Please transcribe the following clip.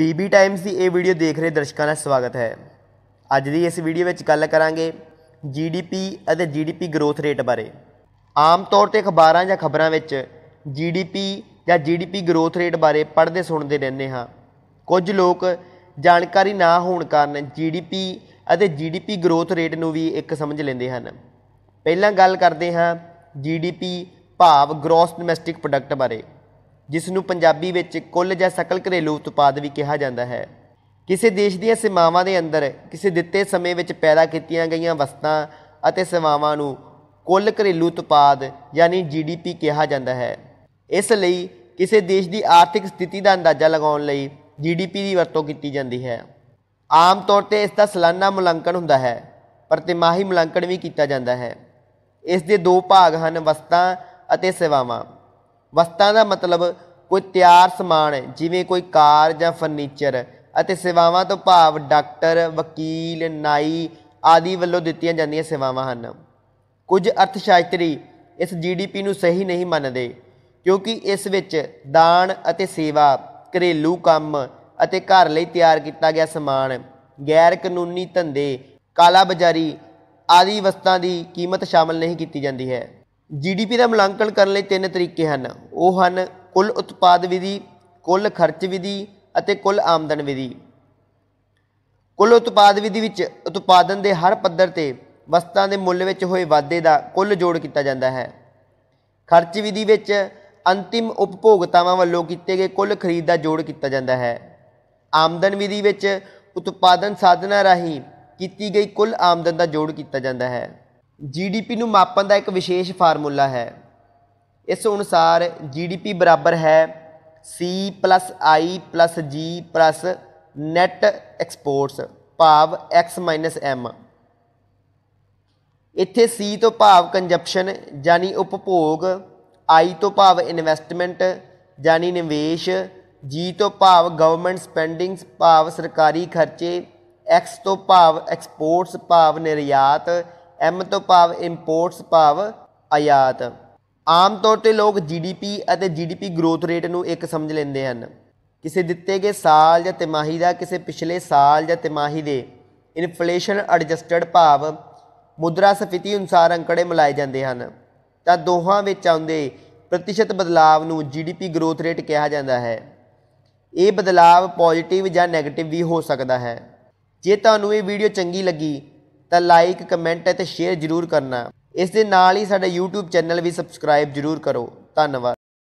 PB Times ਦੀ ਇਹ video ਦੇਖ ਰਹੇ ਦਰਸ਼ਕਾਂ ਦਾ ਸਵਾਗਤ ਹੈ ਅੱਜ ਦੀ ਇਸ ਵੀਡੀਓ ਵਿੱਚ ਗੱਲ ਕਰਾਂਗੇ ਜੀਡੀਪੀ ਅਤੇ ਜੀਡੀਪੀ ਗਰੋਥ ਰੇਟ ਬਾਰੇ ਆਮ ਤੌਰ ਤੇ ਅਖਬਾਰਾਂ ਜਾਂ ਖਬਰਾਂ ਵਿੱਚ ਜੀਡੀਪੀ ਜਾਂ ਜੀਡੀਪੀ ਗਰੋਥ ਰੇਟ ਬਾਰੇ ਪੜ੍ਹਦੇ ਸੁਣਦੇ ਰਹਿੰਦੇ ਹਾਂ ਕੁਝ ਲੋਕ ਜਾਣਕਾਰੀ ਨਾ ਹੋਣ ਕਾਰਨ ਜੀਡੀਪੀ ਅਤੇ ਜੀਡੀਪੀ ਗਰੋਥ ਰੇਟ ਨੂੰ ਵੀ ਇੱਕ ਸਮਝ ਲੈਂਦੇ ਹਨ ਪਹਿਲਾਂ ਗੱਲ ਕਰਦੇ ਹਾਂ ਜੀਡੀਪੀ ਭਾਵ ਗ੍ਰੋਸ ਡੋਮੈਸਟਿਕ ਪ੍ਰੋਡਕਟ ਬਾਰੇ ਜਿਸ ਨੂੰ ਪੰਜਾਬੀ ਵਿੱਚ ਕੁੱਲ ਜਾਂ ਸਕਲ ਘਰੇਲੂ ਉਤਪਾਦ ਵੀ ਕਿਹਾ ਜਾਂਦਾ ਹੈ ਕਿਸੇ ਦੇਸ਼ ਦੀਆਂ ਸੀਮਾਵਾਂ ਦੇ ਅੰਦਰ ਕਿਸੇ ਦਿੱਤੇ ਸਮੇਂ ਵਿੱਚ ਪੈਦਾ ਕੀਤੀਆਂ ਗਈਆਂ ਵਸਤਾਂ ਅਤੇ ਸੇਵਾਵਾਂ ਨੂੰ ਕੁੱਲ ਘਰੇਲੂ ਉਤਪਾਦ ਯਾਨੀ ਜੀਡੀਪੀ ਕਿਹਾ ਜਾਂਦਾ ਹੈ ਇਸ ਲਈ ਕਿਸੇ ਦੇਸ਼ ਦੀ ਆਰਥਿਕ ਸਥਿਤੀ ਦਾ ਅੰਦਾਜ਼ਾ ਲਗਾਉਣ ਲਈ ਜੀਡੀਪੀ ਦੀ ਵਰਤੋਂ ਕੀਤੀ ਜਾਂਦੀ ਹੈ ਆਮ ਤੌਰ ਤੇ ਇਸ ਦਾ ਸਾਲਾਨਾ ਮੁਲਾਂਕਣ ਹੁੰਦਾ ਹੈ ਪਰ ਤਿਮਾਹੀ ਮੁਲਾਂਕਣ ਵੀ ਕੀਤਾ ਜਾਂਦਾ ਹੈ ਇਸ ਦੇ ਦੋ ਭਾਗ ਹਨ ਵਸਤਾਂ ਅਤੇ ਸੇਵਾਵਾਂ ਵਸਤਾਂ ਦਾ ਮਤਲਬ ਕੋਈ ਤਿਆਰ ਸਮਾਨ ਹੈ ਜਿਵੇਂ ਕੋਈ ਕਾਰ ਜਾਂ ਫਰਨੀਚਰ ਅਤੇ ਸੇਵਾਵਾਂ ਤੋਂ ਭਾਵ ਡਾਕਟਰ ਵਕੀਲ ਨਾਈ ਆਦਿ ਵੱਲੋਂ ਦਿੱਤੀਆਂ ਜਾਂਦੀਆਂ ਸੇਵਾਵਾਂ ਹਨ ਕੁਝ ਅਰਥਸ਼ਾਸਤਰੀ ਇਸ ਜੀਡੀਪੀ ਨੂੰ ਸਹੀ ਨਹੀਂ ਮੰਨਦੇ ਕਿਉਂਕਿ ਇਸ ਵਿੱਚ ਦਾਨ ਅਤੇ ਸੇਵਾ ਘਰੇਲੂ ਕੰਮ ਅਤੇ ਘਰ ਲਈ ਤਿਆਰ ਕੀਤਾ ਗਿਆ ਸਮਾਨ ਗੈਰ ਕਾਨੂੰਨੀ ਧੰਦੇ ਕਾਲਾ ਬਾਜ਼ਾਰੀ ਆਦੀ ਵਸਤਾਂ ਦੀ ਕੀਮਤ ਸ਼ਾਮਲ ਨਹੀਂ ਕੀਤੀ ਜਾਂਦੀ ਹੈ ਜੀਡੀਪੀ ਦਾ ਮੁਲਾਂਕਣ ਕਰਨ ਲਈ ਤਿੰਨ ਤਰੀਕੇ ਹਨ ਉਹ ਹਨ ਕੁੱਲ ਉਤਪਾਦ ਵਿਧੀ ਕੁੱਲ ਖਰਚ ਵਿਧੀ ਅਤੇ ਕੁੱਲ ਆਮਦਨ ਵਿਧੀ ਕੁੱਲ ਉਤਪਾਦ ਵਿਧੀ ਵਿੱਚ ਉਤਪਾਦਨ ਦੇ ਹਰ ਪੱਧਰ ਤੇ ਵਸਤਾਂ ਦੇ ਮੁੱਲ ਵਿੱਚ ਹੋਏ ਵਾਧੇ ਦਾ ਕੁੱਲ ਜੋੜ ਕੀਤਾ ਜਾਂਦਾ ਹੈ ਖਰਚ ਵਿਧੀ ਵਿੱਚ ਅੰਤਿਮ ਉਪਭੋਗਤਾਵਾਂ ਵੱਲੋਂ ਕੀਤੇ ਗਏ ਕੁੱਲ ਖਰੀਦ ਦਾ ਜੋੜ ਕੀਤਾ ਜਾਂਦਾ ਹੈ ਆਮਦਨ ਵਿਧੀ ਵਿੱਚ ਉਤਪਾਦਨ ਸਾਧਨਾਂ ਰਾਹੀਂ ਕੀਤੀ ਗਈ ਕੁੱਲ ਆਮਦਨ ਦਾ ਜੋੜ ਕੀਤਾ ਜਾਂਦਾ ਹੈ ਜੀਡੀਪੀ ਨੂੰ ਮਾਪਣ ਦਾ ਇੱਕ ਵਿਸ਼ੇਸ਼ ਫਾਰਮੂਲਾ ਹੈ ਇਸ ਅਨੁਸਾਰ ਜੀਡੀਪੀ ਬਰਾਬਰ ਹੈ ਪਲੱਸ ਨੈਟ ਐਕਸਪੋਰਟਸ ਭਾਵ x m ਇੱਥੇ C ਤੋਂ ਭਾਵ ਕੰਜਪਸ਼ਨ ਯਾਨੀ ਉਪਭੋਗ I ਤੋਂ ਭਾਵ ਇਨਵੈਸਟਮੈਂਟ ਯਾਨੀ ਨਿਵੇਸ਼ G ਤੋਂ ਭਾਵ ਗਵਰਨਮੈਂਟ ਸਪੈਂਡਿੰਗਸ ਭਾਵ ਸਰਕਾਰੀ ਖਰਚੇ X ਤੋਂ ਭਾਵ ਐਕਸਪੋਰਟਸ ਭਾਵ ਨਿਰਯਾਤ ਐਮ ਤੋਂ ਭਾਵ ਇੰਪੋਰਟਸ ਭਾਵ ਆਯਾਤ ਆਮ ਤੌਰ ਤੇ ਲੋਕ ਜੀਡੀਪੀ ਅਤੇ ਜੀਡੀਪੀ ਗਰੋਥ ਰੇਟ ਨੂੰ ਇੱਕ ਸਮਝ ਲੈਂਦੇ ਹਨ ਕਿਸੇ ਦਿੱਤੇ ਗਏ ਸਾਲ ਜਾਂ ਤਿਮਾਹੀ ਦਾ ਕਿਸੇ ਪਿਛਲੇ ਸਾਲ ਜਾਂ ਤਿਮਾਹੀ ਦੇ ਇਨਫਲੇਸ਼ਨ ਐਡਜਸਟਡ ਭਾਵ ਮੁਦਰਾ ਸਫੀਤੀ ਅਨੁਸਾਰ ਅੰਕੜੇ ਮਿਲਾਏ ਜਾਂਦੇ ਹਨ ਤਾਂ ਦੋਹਾਂ ਵਿੱਚ ਆਉਂਦੇ ਪ੍ਰਤੀਸ਼ਤ ਬਦਲਾਵ ਨੂੰ ਜੀਡੀਪੀ ਗਰੋਥ ਰੇਟ ਕਿਹਾ ਜਾਂਦਾ ਹੈ ਇਹ ਬਦਲਾਵ ਪੋਜ਼ਿਟਿਵ ਜਾਂ 네ਗੇਟਿਵ ਵੀ ਹੋ ਸਕਦਾ ਹੈ ਜੇ ਤੁਹਾਨੂੰ ਇਹ ਵੀਡੀਓ ਚੰਗੀ ਲੱਗੀ ਤਾਂ ਲਾਈਕ ਕਮੈਂਟ ਅਤੇ ਸ਼ੇਅਰ ਜ਼ਰੂਰ ਕਰਨਾ ਇਸ ਦੇ ਨਾਲ ਹੀ ਸਾਡਾ YouTube ਚੈਨਲ ਵੀ ਸਬਸਕ੍ਰਾਈਬ ਜ਼ਰੂਰ ਕਰੋ ਧੰਨਵਾਦ